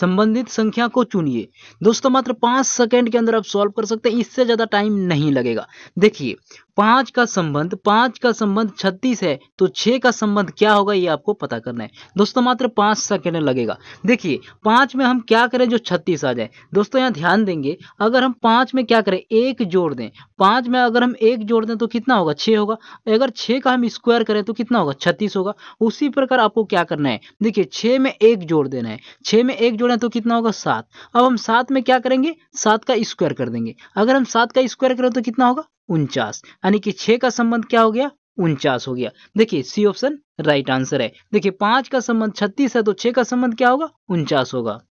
संबंधित संख्या को चुनिए दोस्तों मात्र पांच सेकेंड के अंदर आप सॉल्व कर सकते हैं इससे ज़्यादा टाइम नहीं लगेगा देखिए पांच का संबंध पांच का संबंध छत्तीस है तो छह का संबंध क्या होगा ये आपको पता करना है दोस्तों मात्र पांच सेकेंड लगेगा देखिए पांच में हम क्या करें जो छत्तीस आ जाए दोस्तों यहाँ ध्यान देंगे अगर हम पांच में क्या करें एक जोड़ दें पांच में अगर हम एक जोड़ दें तो कितना होगा छह होगा अगर छह का हम स्क्वायर करें तो कितना होगा छत्तीस होगा उसी प्रकार आपको क्या करना है देखिए छह में एक जोड़ देना है छह में एक जोड़ें तो कितना होगा सात अब हम सात में क्या करेंगे सात का स्क्वायर कर देंगे अगर हम सात का स्क्वायर करें तो कितना होगा उनचास यानी कि छे का संबंध क्या हो गया उनचास हो गया देखिए सी ऑप्शन राइट आंसर है देखिए पांच का संबंध छत्तीस है तो छे का संबंध क्या होगा उनचास होगा